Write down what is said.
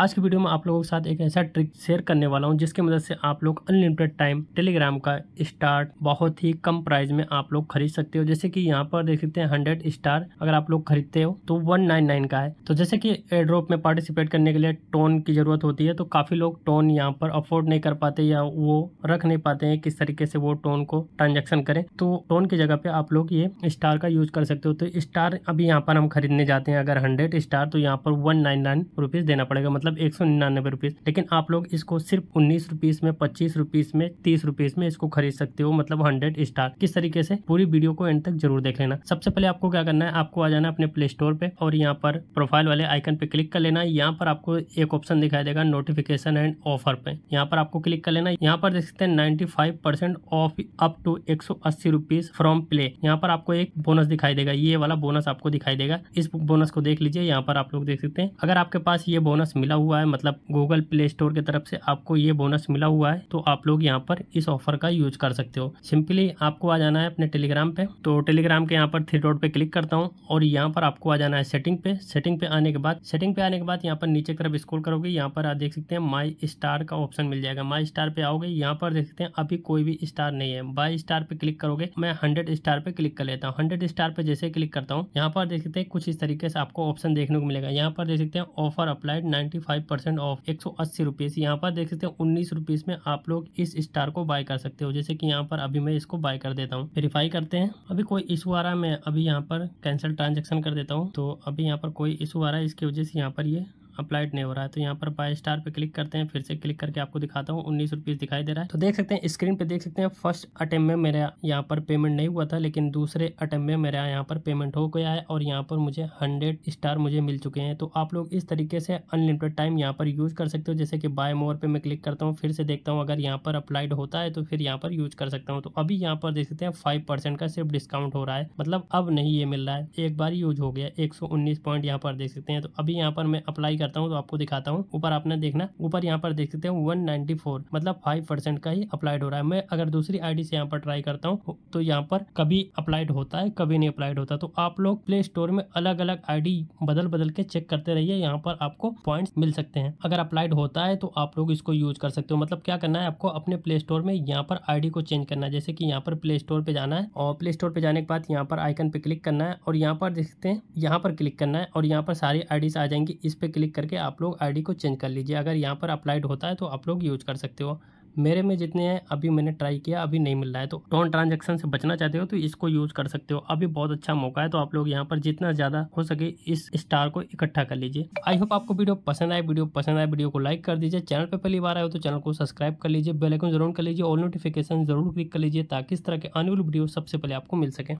आज की वीडियो में आप लोगों के साथ एक ऐसा ट्रिक शेयर करने वाला हूँ जिसकी मदद से आप लोग अनलिमिटेड टाइम टेलीग्राम का स्टार्ट बहुत ही कम प्राइस में आप लोग खरीद सकते हो जैसे कि यहां पर देख सकते हैं हंड्रेड स्टार अगर आप लोग खरीदते हो तो वन नाइन नाइन का है तो जैसे कि एड्रोप में पार्टिसिपेट करने के लिए टोन की जरूरत होती है तो काफी लोग टोन यहाँ पर अफोर्ड नहीं कर पाते या वो रख नहीं पाते हैं किस तरीके से वो टोन को ट्रांजेक्शन करें तो टोन की जगह पे आप लोग ये स्टार का यूज कर सकते हो तो स्टार अभी यहाँ पर हम खरीदने जाते हैं अगर हंड्रेड स्टार तो यहाँ पर वन नाइन नाइन रुपीज देना पड़ेगा मतलब मतलब एक सौ निन्यानवे रुपीज लेकिन आप लोग इसको सिर्फ उन्नीस रुपीज में पच्चीस रुपीज में तीस रुपीज में इसको खरीद सकते हो मतलब हंड्रेड स्टार किस तरीके से पूरी वीडियो को एंड तक जरूर देख लेना सबसे पहले आपको क्या करना है आपको आ जाना अपने प्ले स्टोर पे और यहाँ पर प्रोफाइल वाले आइकन पे क्लिक कर लेना यहाँ पर आपको एक ऑप्शन दिखाई देगा नोटिफिकेशन एंड ऑफर पे यहाँ पर आपको क्लिक कर लेना यहाँ पर देख सकते हैं ninety five percent off up to एक सौ अस्सी रुपीज फ्रॉम प्ले यहाँ पर आपको एक बोनस दिखाई देगा ये वाला बोनस आपको दिखाई देगा इस बोनस को देख लीजिए यहाँ पर आप लोग देख सकते हैं अगर आपके पास ये बोनस मिला मिला हुआ है मतलब गूगल प्ले स्टोर की तरफ से आपको ये बोनस मिला हुआ है तो आप लोग यहाँ पर इस ऑफर का यूज कर सकते हो सिंपली आपको आ जाना है अपने टेलीग्राम पे तो टेलीग्राम के यहाँ पर थ्री डॉट पे क्लिक करता हूँ और यहाँ पर आपको आ जाना है सेटिंग पे सेटिंग पे आने के बाद सेटिंग पे आने के बाद यहाँ पर नीचे तरफ स्क्रोल करोगे यहाँ पर आप देख सकते हैं माई स्टार का ऑप्शन मिल जाएगा माई स्टार पे आओगे यहाँ पर देख सकते हैं अभी कोई भी स्टार नहीं है बाई स्टार पे क्लिक करोगे मैं हंड्रेड स्टार पे क्लिक कर लेता हूँ हंड्रेड स्टार पे जैसे क्लिक करता हूँ यहाँ पर देख सकते हैं कुछ इस तरीके से आपको ऑप्शन देखने को मिलेगा यहाँ पर देख सकते हैं offer applied ninety five percent off एक सौ अस्सी रुपीस यहाँ पर देख सकते हैं उन्नीस रुपीज़ में आप लोग इस स्टार को बाय कर सकते हो जैसे कि यहाँ पर अभी मैं इसको बाय कर देता हूँ वेरीफाई करते हैं अभी कोई इशू आ रहा है मैं अभी यहाँ पर कैंसिल ट्रांजेक्शन कर देता हूँ तो अभी यहाँ पर कोई इशू आ रहा है इसकी वजह से यहाँ पर ये अप्लाइड नहीं हो रहा है तो यहाँ पर फाइव स्टार पे क्लिक करते हैं फिर से क्लिक करके आपको दिखाता हूँ उन्नीस रुपीज़ दिखाई दे रहा है तो देख सकते हैं स्क्रीन पे देख सकते हैं फर्स्ट अटेम में मेरा यहाँ पर पेमेंट नहीं हुआ था लेकिन दूसरे अटेम में मेरा यहाँ पर पेमेंट हो गया है और यहाँ पर मुझे हंड्रेड स्टार मुझे मिल चुके हैं तो आप लोग इस तरीके से अनलिमिटेड टाइम यहाँ पर यूज कर सकते हो जैसे कि बाय मोर पे मैं क्लिक करता हूँ फिर से देखता हूँ अगर यहाँ पर अप्लाइड होता है तो फिर यहाँ पर यूज कर सकता हूँ तो अभी यहाँ पर देख सकते हैं फाइव परसेंट का सिर्फ डिस्काउंट हो रहा है मतलब अब नहीं ये मिल रहा है एक बार यूज हो गया एक सौ उन्नीस पॉइंट यहाँ पर देख सकते हैं तो अभी यहाँ पर मैं अप्लाई कर करता हूँ तो आपको दिखाता हूँ ऊपर आपने देखना ऊपर यहाँ पर देख सकते हैं वन मतलब फाइव का ही अप्लाइड हो रहा है मैं अगर दूसरी आई से यहाँ पर ट्राई करता हूँ तो यहाँ पर कभी अप्लाइड होता है कभी नहीं अप्लाइड होता तो आप लोग प्ले स्टोर में अलग अलग आई बदल बदल के चेक करते रहिए यहाँ पर आपको पॉइंट मिल सकते हैं अगर अप्लाइड होता है तो आप लोग इसको यूज कर सकते हो मतलब क्या करना है आपको अपने प्ले स्टोर में यहाँ पर आईडी को चेंज करना है जैसे कि यहाँ पर प्ले स्टोर पे जाना है और प्ले स्टोर पे जाने के बाद यहाँ पर आइकन पे क्लिक करना है और यहाँ पर देखते हैं यहाँ पर क्लिक करना है और यहाँ पर सारी आईडी आ जाएंगी इस पे क्लिक करके आप लोग आईडी को चेंज कर लीजिए अगर यहाँ पर अप्लाइड होता है तो आप लोग यूज कर सकते हो मेरे में जितने हैं अभी मैंने ट्राई किया अभी नहीं मिल रहा है तो टोन ट्रांजेक्शन से बचना चाहते हो तो इसको यूज कर सकते हो अभी बहुत अच्छा मौका है तो आप लोग यहाँ पर जितना ज़्यादा हो सके इस स्टार को इकट्ठा कर लीजिए आई होप आपको वीडियो पसंद आए वीडियो पसंद आए वीडियो को लाइक कर दीजिए चैनल पर पहली बार आए हो तो चैनल को सब्सक्राइब कर लीजिए बेलाइकन जरूर कर लीजिए और नोटिफिकेशन जरूर क्लिक कर लीजिए ताकि इस तरह के अनुल वीडियो सबसे पहले आपको मिल सके